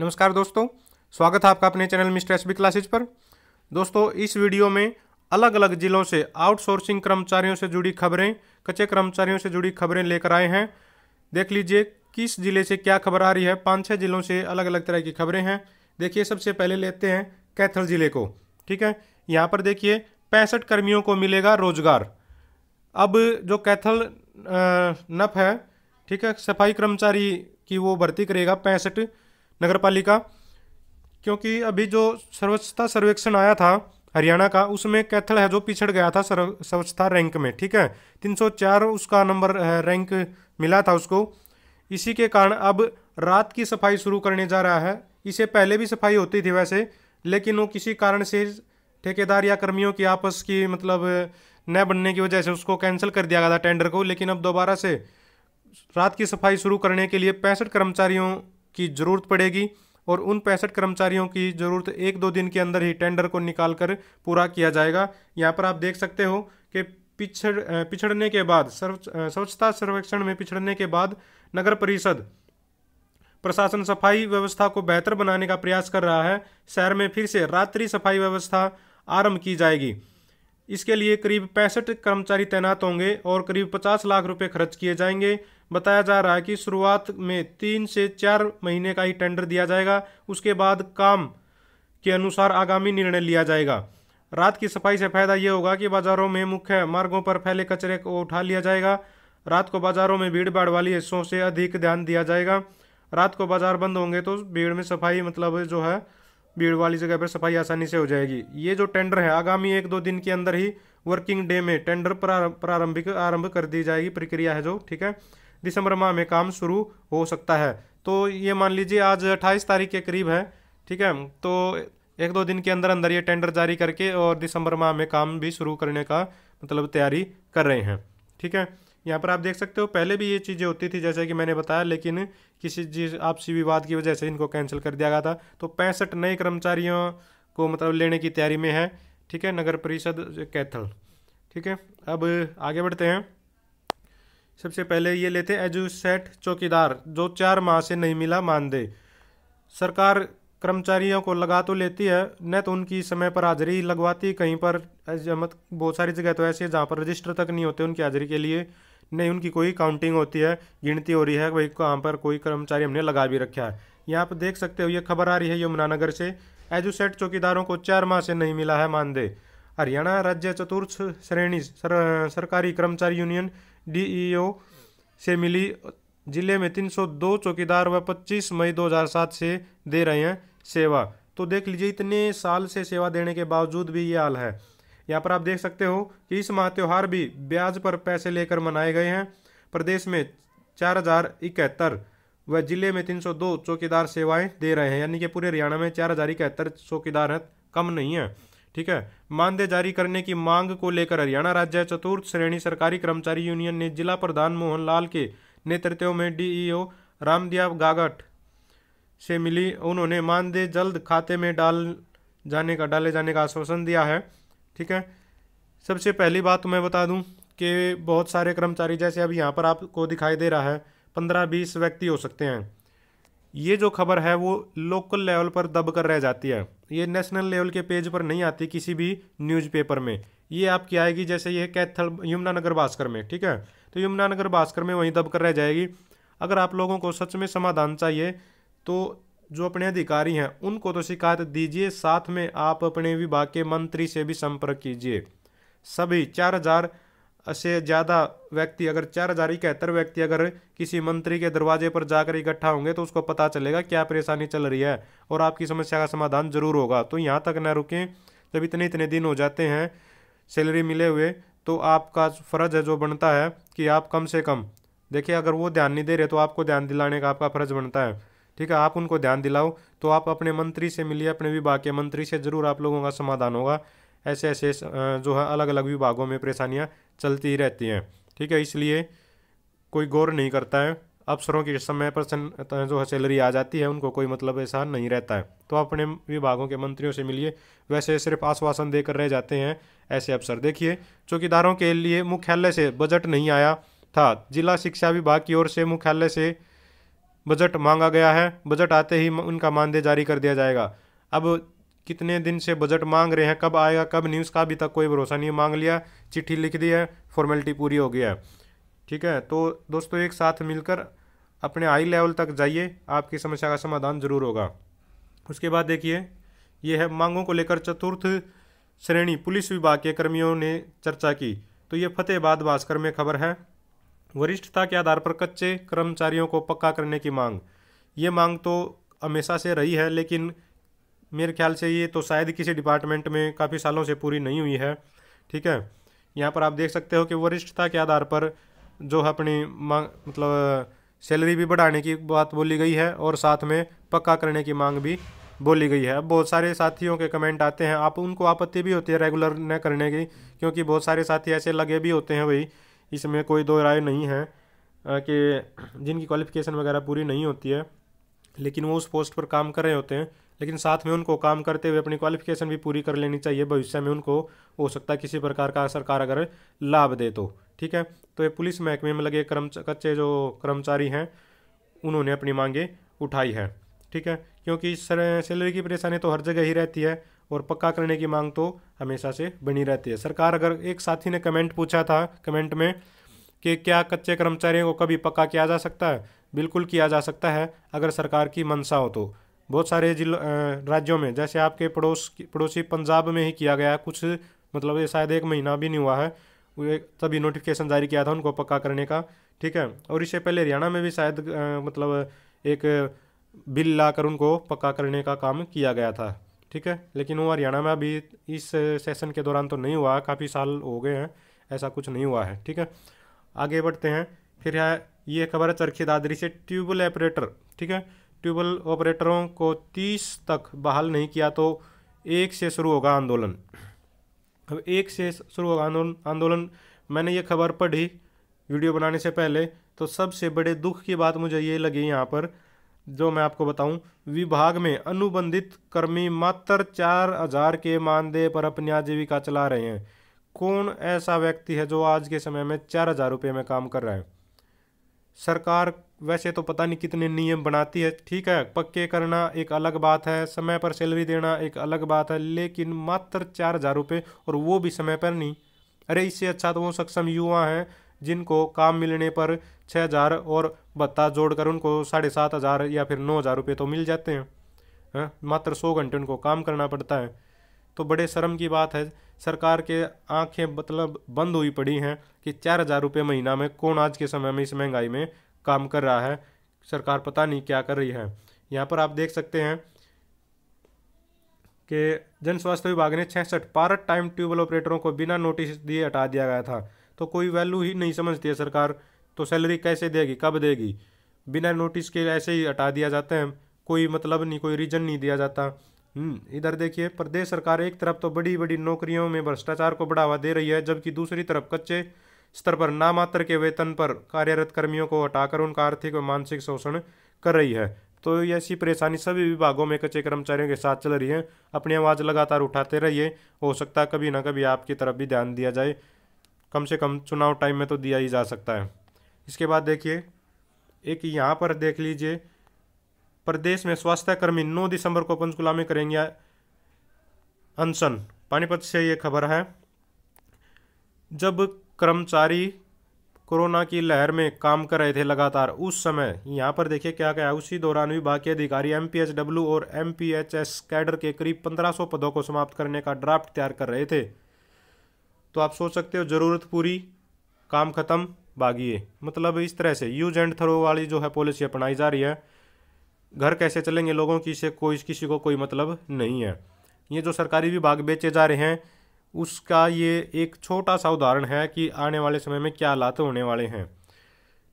नमस्कार दोस्तों स्वागत है आपका अपने चैनल मिस्टर एस क्लासेज पर दोस्तों इस वीडियो में अलग अलग जिलों से आउटसोर्सिंग कर्मचारियों से जुड़ी खबरें कच्चे कर्मचारियों से जुड़ी खबरें लेकर आए हैं देख लीजिए किस जिले से क्या खबर आ रही है पाँच छः जिलों से अलग अलग तरह की खबरें हैं देखिए सबसे पहले लेते हैं कैथल जिले को ठीक है यहाँ पर देखिए पैंसठ कर्मियों को मिलेगा रोजगार अब जो कैथल नप है ठीक है सफाई कर्मचारी की वो भर्ती करेगा पैंसठ नगर पालिका क्योंकि अभी जो सर्वच्छता सर्वेक्षण आया था हरियाणा का उसमें कैथल है जो पिछड़ गया था स्वच्छता रैंक में ठीक है 304 उसका नंबर रैंक मिला था उसको इसी के कारण अब रात की सफाई शुरू करने जा रहा है इसे पहले भी सफाई होती थी वैसे लेकिन वो किसी कारण से ठेकेदार या कर्मियों की आपस की मतलब न बनने की वजह से उसको कैंसिल कर दिया गया था टेंडर को लेकिन अब दोबारा से रात की सफाई शुरू करने के लिए पैंसठ कर्मचारियों की ज़रूरत पड़ेगी और उन पैंसठ कर्मचारियों की ज़रूरत एक दो दिन के अंदर ही टेंडर को निकाल कर पूरा किया जाएगा यहाँ पर आप देख सकते हो कि पिछड़ पिछड़ने के बाद स्वच्छता सर्वेक्षण में पिछड़ने के बाद नगर परिषद प्रशासन सफाई व्यवस्था को बेहतर बनाने का प्रयास कर रहा है शहर में फिर से रात्रि सफाई व्यवस्था आरंभ की जाएगी इसके लिए करीब पैंसठ कर्मचारी तैनात होंगे और करीब पचास लाख रुपए खर्च किए जाएंगे बताया जा रहा है कि शुरुआत में तीन से चार महीने का ही टेंडर दिया जाएगा उसके बाद काम के अनुसार आगामी निर्णय लिया जाएगा रात की सफाई से फायदा यह होगा कि बाजारों में मुख्य मार्गों पर फैले कचरे को उठा लिया जाएगा रात को बाजारों में भीड़ भाड़ वाली हिस्सों से अधिक ध्यान दिया जाएगा रात को बाजार बंद होंगे तो भीड़ में सफाई मतलब जो है भीड़ वाली जगह पर सफाई आसानी से हो जाएगी ये जो टेंडर है आगामी एक दो दिन के अंदर ही वर्किंग डे में टेंडर प्रारंभिक आरंभ कर दी जाएगी प्रक्रिया है जो ठीक है दिसंबर माह में काम शुरू हो सकता है तो ये मान लीजिए आज अट्ठाईस तारीख के करीब है ठीक है तो एक दो दिन के अंदर अंदर ये टेंडर जारी करके और दिसंबर माह में काम भी शुरू करने का मतलब तैयारी कर रहे हैं ठीक है यहाँ पर आप देख सकते हो पहले भी ये चीज़ें होती थी जैसे कि मैंने बताया लेकिन किसी चीज़ आपसी विवाद की वजह से इनको कैंसिल कर दिया गया था तो पैंसठ नए कर्मचारियों को मतलब लेने की तैयारी में है ठीक है नगर परिषद कैथल ठीक है अब आगे बढ़ते हैं सबसे पहले ये लेते हैं एजुसेट चौकीदार जो चार माह से नहीं मिला मानदेय सरकार कर्मचारियों को लगा तो लेती है न तो उनकी समय पर हाजिरी लगवाती कहीं पर मत बहुत सारी जगह तो ऐसी है जहाँ पर रजिस्टर तक नहीं होते उनकी हाजिरी के लिए नहीं उनकी कोई काउंटिंग होती है गिनती हो रही है वही कहाँ पर कोई कर्मचारी हमने लगा भी रखा है यहाँ पर देख सकते हो ये खबर आ रही है यमुनानगर से एजुसेट चौकीदारों को चार माह से नहीं मिला है मानदेय हरियाणा राज्य चतुर्थ श्रेणी सर, सरकारी कर्मचारी यूनियन डीईओ e से मिली जिले में 302 चौकीदार व 25 मई 2007 से दे रहे हैं सेवा तो देख लीजिए इतने साल से सेवा देने के बावजूद भी ये हाल है यहाँ पर आप देख सकते हो कि इस माह त्यौहार भी ब्याज पर पैसे लेकर मनाए गए हैं प्रदेश में चार हजार इकहत्तर व जिले में दो चौकीदार सेवाएं दे रहे हैं यानी कि पूरे हरियाणा में चार हजार इकहत्तर चौकीदार हैं कम नहीं है ठीक है मानदेय जारी करने की मांग को लेकर हरियाणा राज्य चतुर्थ श्रेणी सरकारी कर्मचारी यूनियन ने जिला प्रधान मोहन लाल के नेतृत्व में डीईओ रामदिया गागट से मिली उन्होंने मानदेय जल्द खाते में डाल जाने का डाले जाने का आश्वासन दिया है ठीक है सबसे पहली बात तो मैं बता दूं कि बहुत सारे कर्मचारी जैसे अभी यहाँ पर आपको दिखाई दे रहा है पंद्रह बीस व्यक्ति हो सकते हैं ये जो खबर है वो लोकल लेवल पर दब कर रह जाती है ये नेशनल लेवल के पेज पर नहीं आती किसी भी न्यूज़पेपर में ये आपकी आएगी जैसे ये कैथल यमुनानगर भास्कर में ठीक है तो यमुनानगर भास्कर में वहीं दब कर रह जाएगी अगर आप लोगों को सच में समाधान चाहिए तो जो अपने अधिकारी हैं उनको तो शिकायत दीजिए साथ में आप अपने विभाग के मंत्री से भी संपर्क कीजिए सभी चार हजार से ज़्यादा व्यक्ति अगर चार हजार इकहत्तर व्यक्ति अगर किसी मंत्री के दरवाजे पर जाकर इकट्ठा होंगे तो उसको पता चलेगा क्या परेशानी चल रही है और आपकी समस्या का समाधान जरूर होगा तो यहाँ तक न रुकें जब इतने इतने दिन हो जाते हैं सैलरी मिले हुए तो आपका फ़र्ज़ है जो बनता है कि आप कम से कम देखिए अगर वो ध्यान नहीं दे रहे तो आपको ध्यान दिलाने का आपका फ़र्ज़ बनता है ठीक है आप उनको ध्यान दिलाओ तो आप अपने मंत्री से मिलिए अपने विभाग के मंत्री से ज़रूर आप लोगों का समाधान होगा ऐसे ऐसे जो है अलग अलग विभागों में परेशानियाँ चलती ही रहती हैं ठीक है इसलिए कोई गौर नहीं करता है अफसरों के समय पर जो है सैलरी आ जाती है उनको कोई मतलब ऐसा नहीं रहता है तो अपने विभागों के मंत्रियों से मिलिए वैसे सिर्फ आश्वासन देकर रह जाते हैं ऐसे अफसर देखिए चौकीदारों के लिए मुख्यालय से बजट नहीं आया था जिला शिक्षा विभाग की ओर से मुख्यालय से बजट मांगा गया है बजट आते ही उनका मानदेय जारी कर दिया जाएगा अब कितने दिन से बजट मांग रहे हैं कब आएगा कब न्यूज़ का अभी तक कोई भरोसा नहीं मांग लिया चिट्ठी लिख दी है फॉर्मेलिटी पूरी हो गई है ठीक है तो दोस्तों एक साथ मिलकर अपने हाई लेवल तक जाइए आपकी समस्या का समाधान जरूर होगा उसके बाद देखिए ये है मांगों को लेकर चतुर्थ श्रेणी पुलिस विभाग के कर्मियों ने चर्चा की तो ये फतेहबाद भास्कर में खबर है वरिष्ठता के आधार पर कच्चे कर्मचारियों को पक्का करने की मांग ये मांग तो हमेशा से रही है लेकिन मेरे ख्याल से ये तो शायद किसी डिपार्टमेंट में काफ़ी सालों से पूरी नहीं हुई है ठीक है यहाँ पर आप देख सकते हो कि वरिष्ठता के आधार पर जो है अपनी मांग मतलब सैलरी भी बढ़ाने की बात बोली गई है और साथ में पक्का करने की मांग भी बोली गई है बहुत सारे साथियों के कमेंट आते हैं आप उनको आपत्ति भी होती है रेगुलर न करने की क्योंकि बहुत सारे साथी ऐसे लगे भी होते हैं भाई इसमें कोई दो राय नहीं है कि जिनकी क्वालिफ़िकेशन वगैरह पूरी नहीं होती है लेकिन वो उस पोस्ट पर काम कर रहे होते हैं लेकिन साथ में उनको काम करते हुए अपनी क्वालिफ़िकेशन भी पूरी कर लेनी चाहिए भविष्य में उनको हो सकता है किसी प्रकार का सरकार अगर लाभ दे तो ठीक है तो ये पुलिस महकमे में लगे कर्म कच्चे जो कर्मचारी हैं उन्होंने अपनी मांगें उठाई है ठीक है क्योंकि सैलरी की परेशानी तो हर जगह ही रहती है और पक्का करने की मांग तो हमेशा से बनी रहती है सरकार अगर एक साथी ने कमेंट पूछा था कमेंट में कि क्या कच्चे कर्मचारियों को कभी पक्का किया जा सकता है बिल्कुल किया जा सकता है अगर सरकार की मंशा हो तो बहुत सारे जिला राज्यों में जैसे आपके पड़ोस पड़ोसी पंजाब में ही किया गया कुछ मतलब ये शायद एक महीना भी नहीं हुआ है तभी नोटिफिकेशन जारी किया था उनको पक्का करने का ठीक है और इससे पहले हरियाणा में भी शायद मतलब एक बिल लाकर उनको पक्का करने का काम किया गया था ठीक है लेकिन वो हरियाणा में अभी इस सेशन के दौरान तो नहीं हुआ काफ़ी साल हो गए हैं ऐसा कुछ नहीं हुआ है ठीक है आगे बढ़ते हैं फिर है ये खबर है चरखी दादरी से ट्यूबल ऑपरेटर ठीक है ट्यूबल ऑपरेटरों को तीस तक बहाल नहीं किया तो एक से शुरू होगा आंदोलन अब एक से शुरू होगा आंदोलन आंदोलन मैंने ये खबर पढ़ी वीडियो बनाने से पहले तो सबसे बड़े दुख की बात मुझे ये लगी यहाँ पर जो मैं आपको बताऊं विभाग में अनुबंधित कर्मी मात्र चार हजार के मानदेय पर अपनी आजीविका चला रहे हैं कौन ऐसा व्यक्ति है जो आज के समय में चार हजार रुपये में काम कर रहा है सरकार वैसे तो पता नहीं कितने नियम बनाती है ठीक है पक्के करना एक अलग बात है समय पर सैलरी देना एक अलग बात है लेकिन मात्र चार हजार रुपये और वो भी समय पर नहीं अरे इससे अच्छा तो वो सक्षम युवा हैं जिनको काम मिलने पर छः हज़ार और भत्ता जोड़कर उनको साढ़े सात हज़ार या फिर नौ हज़ार रुपये तो मिल जाते हैं है? हाँ, मात्र सौ घंटे उनको काम करना पड़ता है तो बड़े शर्म की बात है सरकार के आंखें मतलब बंद हुई पड़ी हैं कि चार हज़ार रुपये महीना में कौन आज के समय में इस महंगाई में काम कर रहा है सरकार पता नहीं क्या कर रही है यहाँ पर आप देख सकते हैं कि जन स्वास्थ्य विभाग ने छसठ पारट टाइम ट्यूबवेल ऑपरेटरों को बिना नोटिस दिए हटा दिया गया था तो कोई वैल्यू ही नहीं समझती है सरकार तो सैलरी कैसे देगी कब देगी बिना नोटिस के ऐसे ही हटा दिया जाते हैं कोई मतलब नहीं कोई रीज़न नहीं दिया जाता हम्म, इधर देखिए प्रदेश सरकार एक तरफ तो बड़ी बड़ी नौकरियों में भ्रष्टाचार को बढ़ावा दे रही है जबकि दूसरी तरफ कच्चे स्तर पर नामात्र के वेतन पर कार्यरत कर्मियों को हटाकर उनका आर्थिक और मानसिक शोषण कर रही है तो ऐसी परेशानी सभी विभागों में कच्चे कर्मचारियों के साथ चल रही है अपनी आवाज़ लगातार उठाते रहिए हो सकता है कभी ना कभी आपकी तरफ भी ध्यान दिया जाए कम से कम चुनाव टाइम में तो दिया ही जा सकता है इसके बाद देखिए एक यहाँ पर देख लीजिए प्रदेश में स्वास्थ्यकर्मी नौ दिसंबर को पंचकुला में करेंगे अनशन पानीपत से ये खबर है जब कर्मचारी कोरोना की लहर में काम कर रहे थे लगातार उस समय यहाँ पर देखिए क्या क्या उसी दौरान विभाग के अधिकारी एम पी एच डब्ल्यू और M P H S cadre के करीब 1500 पदों को समाप्त करने का ड्राफ्ट तैयार कर रहे थे तो आप सोच सकते हो ज़रूरत पूरी काम ख़त्म बागिए मतलब इस तरह से यूज एंड थ्रो वाली जो है पॉलिसी अपनाई जा रही है घर कैसे चलेंगे लोगों की इसे कोई किसी को कोई मतलब नहीं है ये जो सरकारी विभाग बेचे जा रहे हैं उसका ये एक छोटा सा उदाहरण है कि आने वाले समय में क्या हालात होने वाले हैं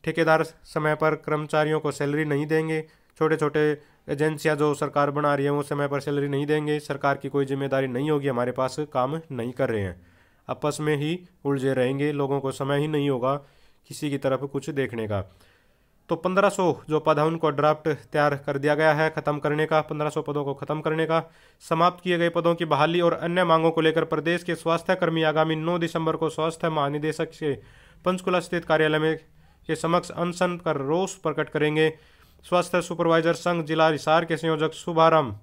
ठेकेदार समय पर कर्मचारियों को सैलरी नहीं देंगे छोटे छोटे एजेंसियां जो सरकार बना रही है वो समय पर सैलरी नहीं देंगे सरकार की कोई जिम्मेदारी नहीं होगी हमारे पास काम नहीं कर रहे हैं आपस में ही उलझे रहेंगे लोगों को समय ही नहीं होगा किसी की तरफ कुछ देखने का तो 1500 जो पद है उनको ड्राफ्ट तैयार कर दिया गया है खत्म करने का 1500 पदों को खत्म करने का समाप्त किए गए पदों की बहाली और अन्य मांगों को लेकर प्रदेश के स्वास्थ्य कर्मी आगामी 9 दिसंबर को स्वास्थ्य महानिदेशक से पंचकुला स्थित कार्यालय में के समक्ष अनशन कर रोष प्रकट करेंगे स्वास्थ्य सुपरवाइजर संघ जिला हिसार के संयोजक शुभाराम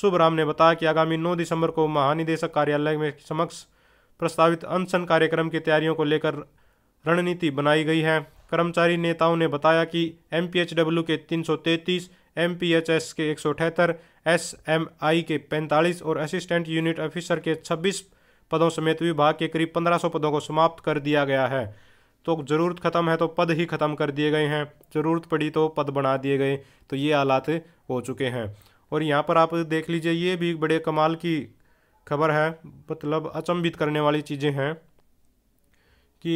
शुभराम ने बताया कि आगामी नौ दिसंबर को महानिदेशक कार्यालय में समक्ष प्रस्तावित अनशन कार्यक्रम की तैयारियों को लेकर रणनीति बनाई गई है कर्मचारी नेताओं ने बताया कि एम के 333, एम के एक एसएमआई के 45 और असिस्टेंट यूनिट ऑफिसर के 26 पदों समेत विभाग के करीब 1500 पदों को समाप्त कर दिया गया है तो ज़रूरत ख़त्म है तो पद ही ख़त्म कर दिए गए हैं ज़रूरत पड़ी तो पद बना दिए गए तो ये हालात हो चुके हैं और यहाँ पर आप देख लीजिए ये भी बड़े कमाल की खबर है मतलब अचंभित करने वाली चीज़ें हैं कि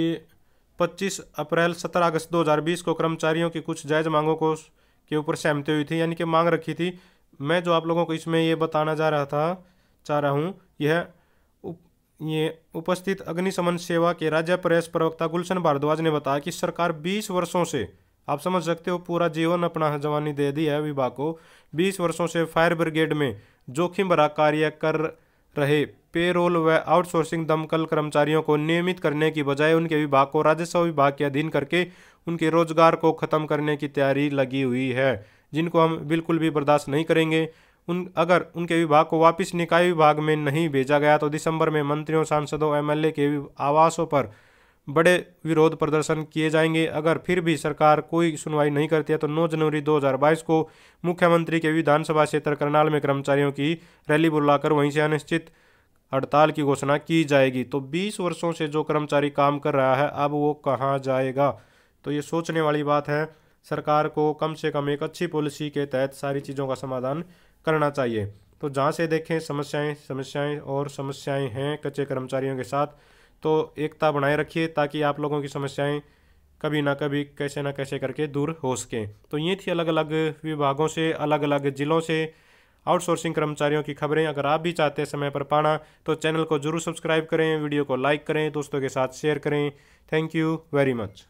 25 अप्रैल 17 अगस्त 2020 को कर्मचारियों की कुछ जायज़ मांगों को के ऊपर सहमति हुई थी यानी कि मांग रखी थी मैं जो आप लोगों को इसमें ये बताना जा रहा था चाह रहा हूँ यह ये उपस्थित अग्निशमन सेवा के राज्य प्रेस प्रवक्ता गुलशन भारद्वाज ने बताया कि सरकार 20 वर्षों से आप समझ सकते हो पूरा जीवन अपना जवानी दे दी है विभाग को 20 वर्षों से फायर ब्रिगेड में जोखिम भरा कार्य कर रहे पेरोल व आउटसोर्सिंग दमकल कर्मचारियों को नियमित करने की बजाय उनके विभाग को राजस्व विभाग के अधीन करके उनके रोजगार को ख़त्म करने की तैयारी लगी हुई है जिनको हम बिल्कुल भी बर्दाश्त नहीं करेंगे उन अगर उनके विभाग को वापस निकाय विभाग में नहीं भेजा गया तो दिसंबर में मंत्रियों सांसदों एमएलए के आवासों पर बड़े विरोध प्रदर्शन किए जाएंगे अगर फिर भी सरकार कोई सुनवाई नहीं करती है तो 9 जनवरी 2022 को मुख्यमंत्री के विधानसभा क्षेत्र करनाल में कर्मचारियों की रैली बुलाकर वहीं से अनिश्चित हड़ताल की घोषणा की जाएगी तो 20 वर्षों से जो कर्मचारी काम कर रहा है अब वो कहाँ जाएगा तो ये सोचने वाली बात है सरकार को कम से कम एक अच्छी पॉलिसी के तहत सारी चीज़ों का समाधान करना चाहिए तो जहाँ से देखें समस्याएं समस्याएं और समस्याएं हैं कच्चे कर्मचारियों के साथ तो एकता बनाए रखिए ताकि आप लोगों की समस्याएं कभी ना कभी कैसे ना कैसे करके दूर हो सकें तो ये थी अलग अलग विभागों से अलग अलग ज़िलों से आउटसोर्सिंग कर्मचारियों की खबरें अगर आप भी चाहते हैं समय पर पाना तो चैनल को जरूर सब्सक्राइब करें वीडियो को लाइक करें दोस्तों के साथ शेयर करें थैंक यू वेरी मच